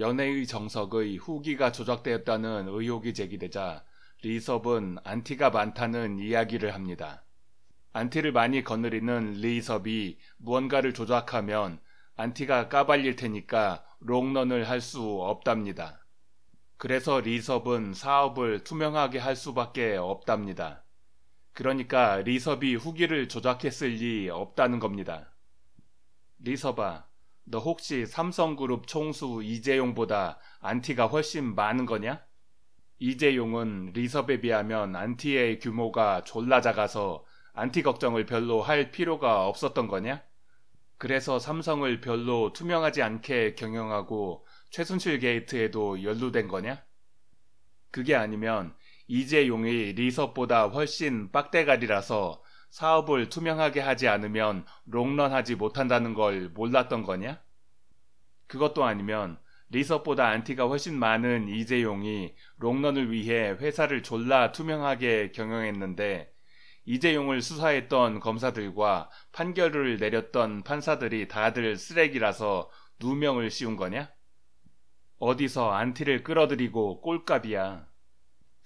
연애의 정석의 후기가 조작되었다는 의혹이 제기되자 리섭은 안티가 많다는 이야기를 합니다. 안티를 많이 거느리는 리섭이 무언가를 조작하면 안티가 까발릴 테니까 롱런을 할 수 없답니다. 그래서 리섭은 사업을 투명하게 할 수밖에 없답니다. 그러니까 리섭이 후기를 조작했을 리 없다는 겁니다. 리섭아, 너 혹시 삼성그룹 총수 이재용보다 안티가 훨씬 많은 거냐? 이재용은 리섭에 비하면 안티의 규모가 졸라 작아서 안티 걱정을 별로 할 필요가 없었던 거냐? 그래서 삼성을 별로 투명하지 않게 경영하고 최순실 게이트에도 연루된 거냐? 그게 아니면 이재용이 리섭보다 훨씬 빡대가리라서 사업을 투명하게 하지 않으면 롱런하지 못한다는 걸 몰랐던 거냐? 그것도 아니면 리서보다 안티가 훨씬 많은 이재용이 롱런을 위해 회사를 졸라 투명하게 경영했는데 이재용을 수사했던 검사들과 판결을 내렸던 판사들이 다들 쓰레기라서 누명을 씌운 거냐? 어디서 안티를 끌어들이고 꼴값이야.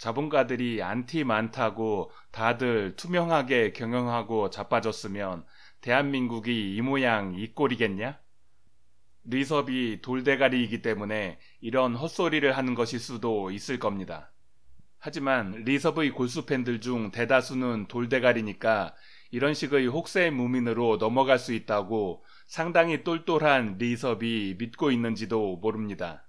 자본가들이 안티 많다고 다들 투명하게 경영하고 자빠졌으면 대한민국이 이 모양 이 꼴이겠냐? 리섭이 돌대가리이기 때문에 이런 헛소리를 하는 것일 수도 있을 겁니다. 하지만 리섭의 골수 팬들 중 대다수는 돌대가리니까 이런 식의 혹세 무민으로 넘어갈 수 있다고 상당히 똘똘한 리섭이 믿고 있는지도 모릅니다.